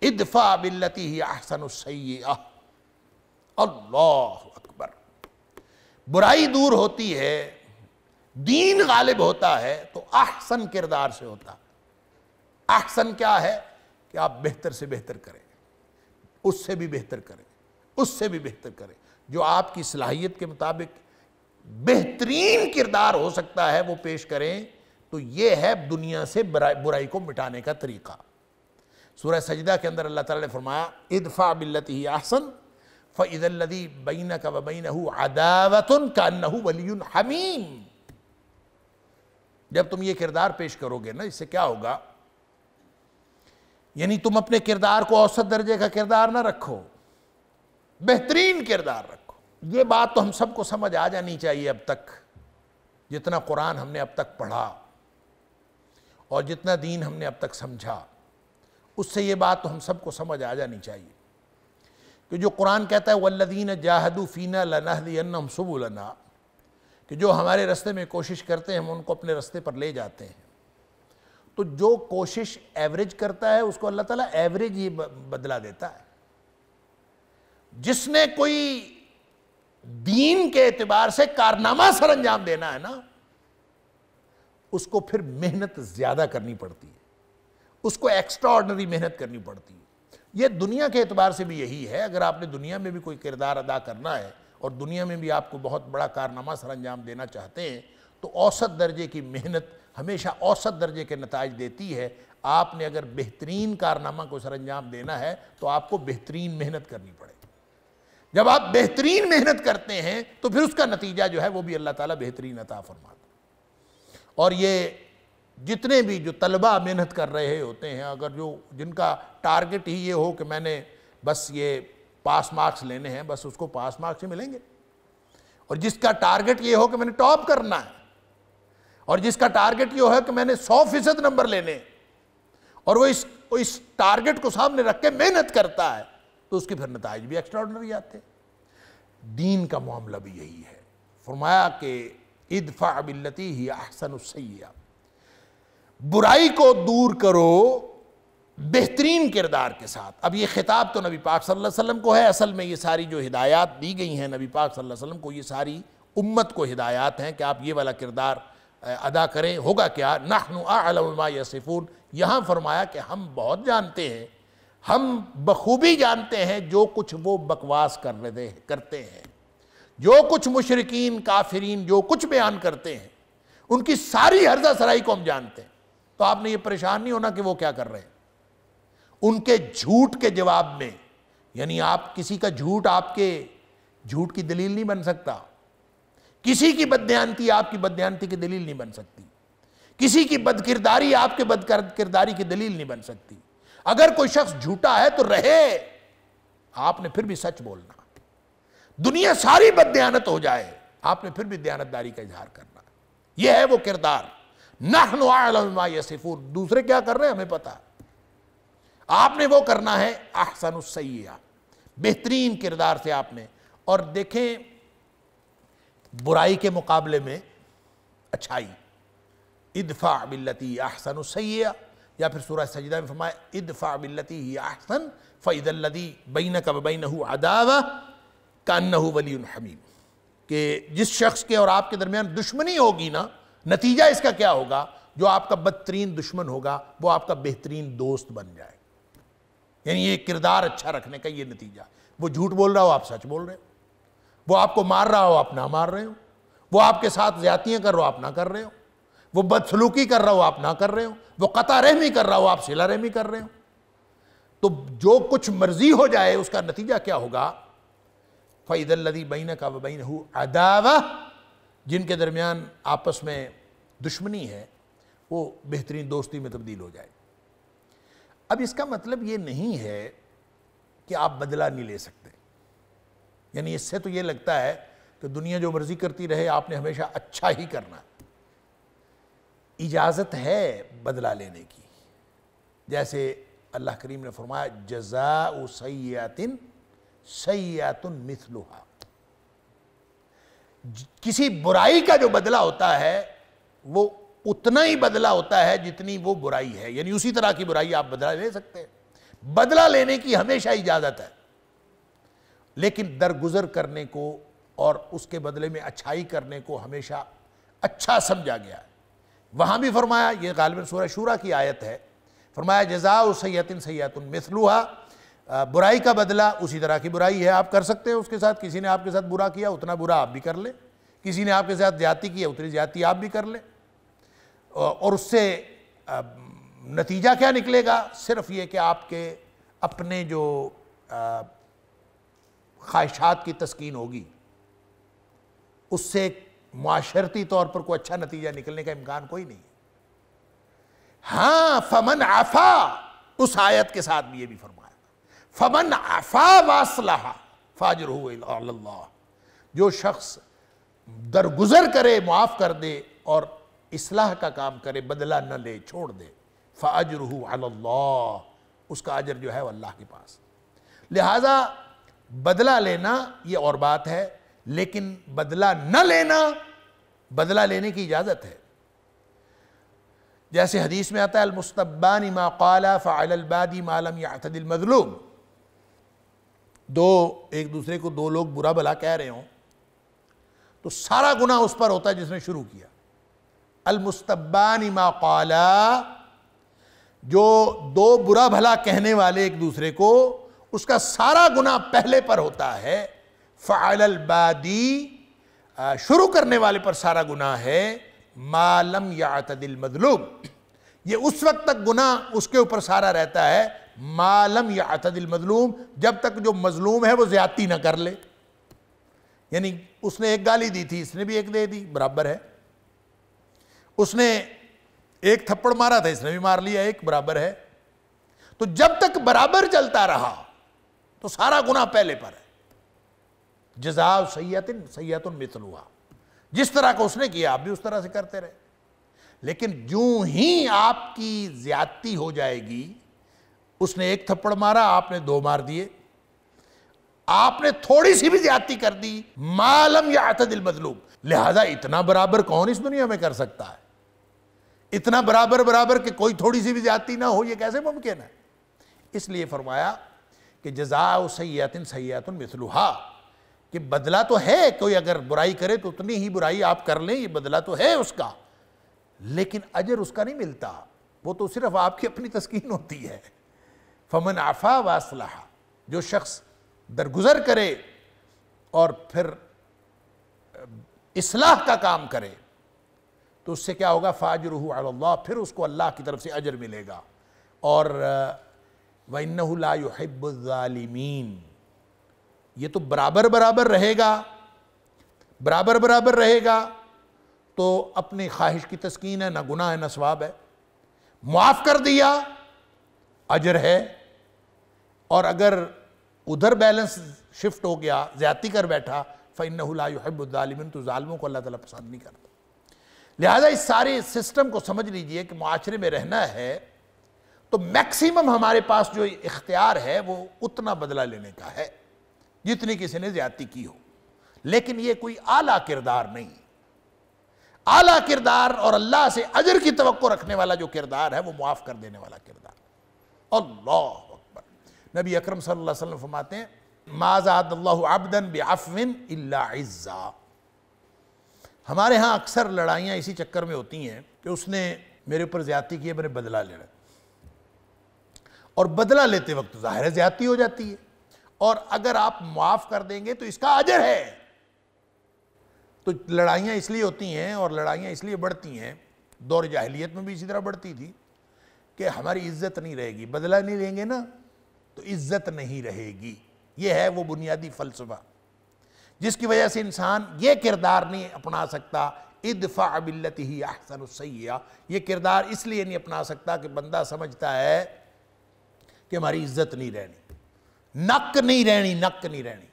इदफा बिल्लती ही अहसन अल्लाह अकबर बुराई दूर होती है दीन गालिब होता है तो अहसन किरदार से होता अहसन क्या है कि आप बेहतर से बेहतर करें उससे भी बेहतर करें उससे भी बेहतर करें जो आपकी सलाहियत के मुताबिक बेहतरीन किरदार हो सकता है वो पेश करें तो ये है दुनिया से बुराई को मिटाने का तरीका सूर्य सजदा के अंदर अल्लाह ताला ने फरमाया इदफ़ा बिल्लती आसन फ़ैदल्लदी बैन का बबैन अदावतन का नहू वली हमीम जब तुम ये किरदार पेश करोगे ना इससे क्या होगा यानी तुम अपने किरदार को औसत दर्जे का किरदार ना रखो बेहतरीन किरदार रखो ये बात तो हम सबको समझ आ जानी चाहिए अब तक जितना कुरान हमने अब तक पढ़ा और जितना दीन हमने अब तक समझा उससे ये बात तो हम सबको समझ आ जानी चाहिए कि जो कुरान कहता है वल्लदीन जाहदू फ़ीना लनाहदीनम सबुलना कि जो हमारे रास्ते में कोशिश करते हैं हम उनको अपने रास्ते पर ले जाते हैं तो जो कोशिश एवरेज करता है उसको अल्लाह ताला एवरेज ही बदला देता है जिसने कोई दीन के एतबार से कारनामा सर अंजाम देना है ना उसको फिर मेहनत ज़्यादा करनी पड़ती है उसको एक्स्ट्रा ऑर्डनरी मेहनत करनी पड़ती है ये दुनिया के एतबार से भी यही है अगर आपने दुनिया में भी कोई किरदार अदा करना है और दुनिया में भी आपको बहुत बड़ा कारनामा सर अंजाम देना चाहते हैं तो औसत दर्जे की मेहनत हमेशा औसत दर्जे के नतज देती है आपने अगर बेहतरीन कारनामा को सर अंजाम देना है तो आपको बेहतरीन मेहनत करनी पड़ेगी जब आप बेहतरीन मेहनत करते हैं तो फिर उसका नतीजा जो है वो भी अल्लाह ताला बेहतरीन अता फरमाता और ये जितने भी जो तलबा मेहनत कर रहे होते हैं अगर जो जिनका टारगेट ही ये हो कि मैंने बस ये पास मार्क्स लेने हैं बस उसको पास मार्क्स ही मिलेंगे और जिसका टारगेट ये हो कि मैंने टॉप करना है और जिसका टारगेट ये हो कि मैंने सौ फीसद नंबर लेने और वो इस वो इस टारगेट को सामने रख के मेहनत करता है तो उसके फिर नतज भी एक्स्ट्रॉडनरी आते हैं दीन का मामला भी यही है फरमाया कि इदफ़ा अबिलती ही अहसन आप बुराई को दूर करो बेहतरीन किरदार के साथ अब ये खिताब तो नबी पाक सल्लल्लाहु अलैहि वसल्लम को है असल में ये सारी जो हिदायत दी गई हैं नबी पाक सल्लल्लाहु अलैहि वसल्लम को ये सारी उम्मत को हिदायत हैं कि आप ये वाला किरदार अदा करें होगा क्या नाहनुमा यसफ़ून यहाँ फरमाया कि हम बहुत जानते हैं हम बखूबी जानते हैं जो कुछ वो बकवास कर रहे करते हैं जो कुछ मुशरकिन काफरीन जो कुछ बयान करते हैं उनकी सारी हर्जा सराई को हम जानते हैं तो आपने ये परेशान नहीं होना कि वो क्या कर रहे हैं उनके झूठ के जवाब में यानी आप किसी का झूठ आपके झूठ की दलील नहीं बन सकता किसी की बदयांती आपकी बदयांती की दलील नहीं बन सकती किसी की बदकिरदारी आपके किरदारी की दलील नहीं बन सकती अगर कोई शख्स झूठा है तो रहे आपने फिर भी सच बोलना दुनिया सारी बदयानत हो जाए आपने फिर भी दयानतदारी का इजहार करना यह है वो किरदार नहन दूसरे क्या कर रहे हैं हमें पता आपने वो करना है अहसन सैया बेहतरीन किरदार से आपने और देखें बुराई के मुकाबले में अच्छाई इदफ़ा बिल्लती अहसन सैया या फिर सूरज सजदा में फरमाए इदफ़ा बिल्लती ही अहसन फ़ैदल्लदी बैन कब बैन अदावा कान्न वली हमीम के जिस शख्स के और आपके दरमियान दुश्मनी होगी ना नतीजा इसका क्या होगा जो आपका बदतरीन दुश्मन होगा वो आपका बेहतरीन दोस्त बन जाए यानी ये किरदार अच्छा रखने का ये नतीजा वो झूठ बोल रहा हो आप सच बोल रहे हो वो आपको मार रहा हो आप ना मार रहे हो वो आपके साथ ज्यादतियाँ कर रहे हो आप ना कर रहे हो वो बदसलूकी कर रहा हो आप ना कर रहे हो वो कता रहमी कर रहा हो आप सिला रहमी कर रहे हो तो जो कुछ मर्जी हो जाए उसका नतीजा क्या होगा लदी बहन का बहन हूँ अदावा जिनके दरमियान आपस में दुश्मनी है वो बेहतरीन दोस्ती में तब्दील हो जाए अब इसका मतलब ये नहीं है कि आप बदला नहीं ले सकते यानी इससे तो ये लगता है कि दुनिया जो मर्जी करती रहे आपने हमेशा अच्छा ही करना इजाज़त है बदला लेने की जैसे अल्लाह करीम ने फरमाया जजा सयातिन सयातुन मिथलुहा किसी बुराई का जो बदला होता है वो उतना ही बदला होता है जितनी वो बुराई है यानी उसी तरह की बुराई आप बदला ले सकते हैं बदला लेने की हमेशा इजाज़त है लेकिन दरगुजर करने को और उसके बदले में अच्छाई करने को हमेशा अच्छा समझा गया है वहां भी फरमाया ये गालिबा सूरह शूरा की आयत है फरमाया जजा सैतिन सैतुन मिसलुहा बुराई का बदला उसी तरह की बुराई है आप कर सकते हैं उसके साथ किसी ने आपके साथ बुरा किया उतना बुरा आप भी कर लें किसी ने आपके साथ ज्यादा किया उतनी ज्यादा आप भी कर लें और उससे नतीजा क्या निकलेगा सिर्फ ये कि आपके अपने जो ख्वाहिशात की तस्कीन होगी उससे माशरती तौर पर कोई अच्छा नतीजा निकलने का इम्कान कोई नहीं है हाँ फमन आफा उस आयत के साथ भी ये भी फरमा फमन अफा वासलहा फाजर हो जो शख्स दरगुजर करे माफ़ कर दे और इसलाह का काम करे बदला न ले छोड़ दे फ़ाजर अल्लाह उसका अजर जो है वो अल्लाह के पास लिहाजा बदला लेना ये और बात है लेकिन बदला न लेना बदला लेने की इजाज़त है जैसे हदीस में आता है अलमुस्तबानी मा फ़ालबादी मालम यातदिल मजलूम दो एक दूसरे को दो लोग बुरा भला कह रहे हों तो सारा गुना उस पर होता है जिसने शुरू किया अलमुस्तबानी माकाला जो दो बुरा भला कहने वाले एक दूसरे को उसका सारा गुना पहले पर होता है फ़ालबादी शुरू करने वाले पर सारा गुना है मालम या तदिल मदलूब ये उस वक्त तक गुना उसके ऊपर सारा रहता है मालम या अतदिल मजलूम जब तक जो मजलूम है वो ज़्यादती ना कर ले यानी उसने एक गाली दी थी इसने भी एक दे दी बराबर है उसने एक थप्पड़ मारा था इसने भी मार लिया एक बराबर है तो जब तक बराबर चलता रहा तो सारा गुना पहले पर है जजाव सैतिन सैतुन मितल हुआ जिस तरह का उसने किया आप भी उस तरह से करते रहे लेकिन जो ही आपकी ज्यादती हो जाएगी उसने एक थप्पड़ मारा आपने दो मार दिए आपने थोड़ी सी भी ज्यादती कर दी मालम या दिल मजलूब लिहाजा इतना बराबर कौन इस दुनिया में कर सकता है इतना बराबर बराबर कि कोई थोड़ी सी भी ज्यादती ना हो यह कैसे मुमकिन है इसलिए फरमाया कि जजा सयातिन सयातन मिसलुहा कि बदला तो है कोई अगर बुराई करे तो उतनी ही बुराई आप कर लें ये बदला तो है उसका लेकिन अजर उसका नहीं मिलता वो तो सिर्फ आपकी अपनी तस्कीन होती है फमन आफा वासलहा जो शख्स दरगुजर करे और फिर इसलाह का काम करे तो उससे क्या होगा फ़ाजर अल्लाह फिर उसको अल्लाह की तरफ से अजर मिलेगा और वन्नलाब्बालिमीन ये तो बराबर बराबर रहेगा बराबर बराबर रहेगा तो अपनी ख्वाहिश की तस्कीन है ना गुनाह है ना स्वाब है माफ़ कर दिया अजर है और अगर उधर बैलेंस शिफ्ट हो गया ज्यादा कर बैठा फ़ैन लाहब्दालमिन तो ालमों को अल्लाह ताला पसंद नहीं करता लिहाजा इस सारे सिस्टम को समझ लीजिए कि माशरे में रहना है तो मैक्सिमम हमारे पास जो इख्तियार है वो उतना बदला लेने का है जितनी किसी ने ज्यादा की हो लेकिन ये कोई आला किरदार नहीं आला किरदार और अल्लाह से अजर की तो रखने वाला जो किरदार है वो मुआफ़ कर देने वाला किरदार अल्लाह अकबर नबी अकरम सल्लल्लाहु अलैहि वसल्लम फरमाते हैं बेअफ़िन इज़्ज़ा हमारे यहाँ अक्सर लड़ाइयाँ इसी चक्कर में होती हैं कि उसने मेरे ऊपर ज़्यादती की है मैंने बदला लेना और बदला लेते वक्त तो ज़ाहिर ज़्यादती हो जाती है और अगर आप माफ़ कर देंगे तो इसका अजर है तो लड़ाइयाँ इसलिए होती हैं और लड़ाइयाँ इसलिए बढ़ती हैं दौर जाहलीत में भी इसी तरह बढ़ती थी कि हमारी इज्जत नहीं रहेगी बदला नहीं लेंगे ना तो इज्जत नहीं रहेगी ये है वो बुनियादी फलसफा जिसकी वजह से इंसान ये किरदार नहीं अपना सकता इदफा अबिलत ही अहसन सैया ये किरदार इसलिए नहीं अपना सकता कि बंदा समझता है कि हमारी इज्जत नहीं रहनी नक नहीं रहनी नक नहीं रहनी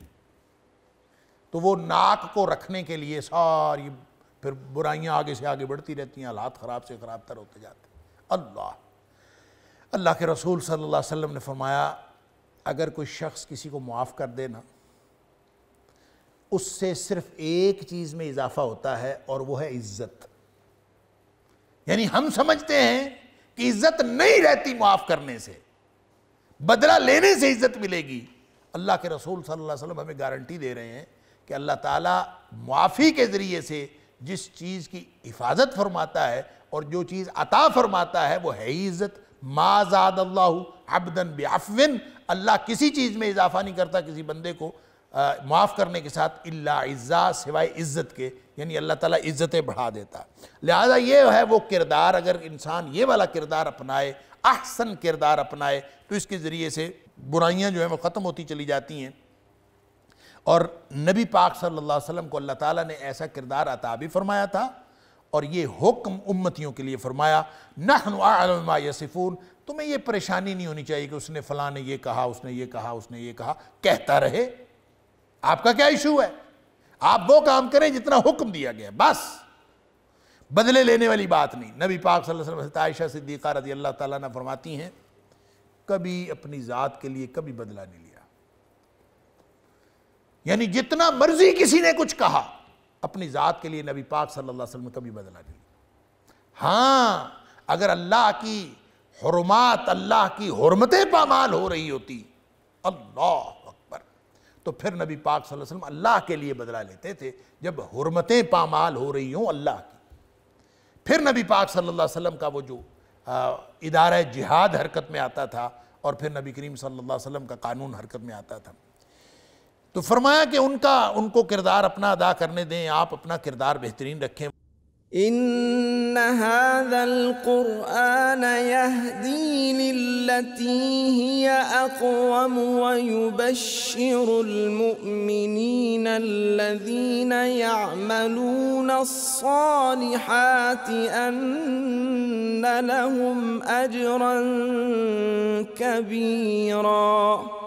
तो वो नाक को रखने के लिए सारी फिर बुराइयां आगे से आगे बढ़ती रहती हैं हालात ख़राब से ख़राब तर होते जाते अल्लाह अल्लाह के रसूल सल्लल्लाहु अलैहि वसल्लम ने फरमाया अगर कोई शख्स किसी को माफ़ कर देना उससे सिर्फ एक चीज़ में इजाफा होता है और वो है इज़्ज़त यानी हम समझते हैं कि इज़्ज़त नहीं रहती माफ़ करने से बदला लेने से इज़्ज़त मिलेगी अल्लाह के रसूल सल्लल्लाहु अलैहि वसल्लम हमें गारंटी दे रहे हैं कि अल्लाह ताला माफ़ी के ज़रिए से जिस चीज़ की हिफाजत फरमाता है और जो चीज़ अता फरमाता है वो है ही इज़्ज़त माजाद अल्लाह अबदन बेअफ़िन अल्लाह किसी चीज़ में इजाफा नहीं करता किसी बंदे को माफ़ करने के साथ अल्ला इज़्ज़ा सिवाय इज़्ज़त के यानी अल्लाह ताला इज़्ज़तें बढ़ा देता लिहाजा ये है वो किरदार अगर इंसान ये वाला किरदार अपनाए अहसन किरदार अपनाए तो इसके ज़रिए से बुराइयाँ जो हैं वो ख़त्म होती चली जाती हैं और नबी पाक सल्लल्लाहु अलैहि वसल्लम को अल्लाह ताला ने ऐसा किरदार अता भी फरमाया था और ये हुक्म उम्मतियों के लिए फरमाया नहनुमा यसिफून तुम्हें ये परेशानी नहीं होनी चाहिए कि उसने फला ने यह कहा उसने ये कहा उसने ये कहा कहता रहे आपका क्या इशू है आप वो काम करें जितना हुक्म दिया गया बस बदले लेने वाली बात नहीं नबी पाक सल्लल्लाहु अलैहि वसल्लम आयशा सिद्दीक़ा रजी अल्लाह ताला ने फरमाती हैं कभी अपनी ज़ात के लिए कभी बदला नहीं लिया यानी जितना मर्जी किसी ने कुछ कहा अपनी ज़ात के लिए नबी पाक सल्लल्लाहु अलैहि वसल्लम कभी बदला नहीं हाँ अगर अल्लाह की हरमात अल्लाह की हरमतें पामाल हो रही होती अल्लाह अकबर तो फिर नबी पाक सल्लल्लाहु अलैहि वसल्लम अल्लाह के लिए बदला लेते थे जब हरमतें पामाल हो रही हों अल्लाह की फिर नबी पाक सल्लल्लाहु अलैहि वसल्लम का वो जो इदारा जिहाद हरकत में आता था और फिर नबी करीम सल्लल्लाहु अलैहि वसल्लम का कानून हरकत में आता था کہ ان کا ان کو کردار اپنا ادا کرنے دیں آپ اپنا کردار بہترین رکھیں إن هذا القرآن يهدي للتي هي أقوم ويبشر المؤمنين الذين يعملون الصالحات أن لهم أجرا كبيراً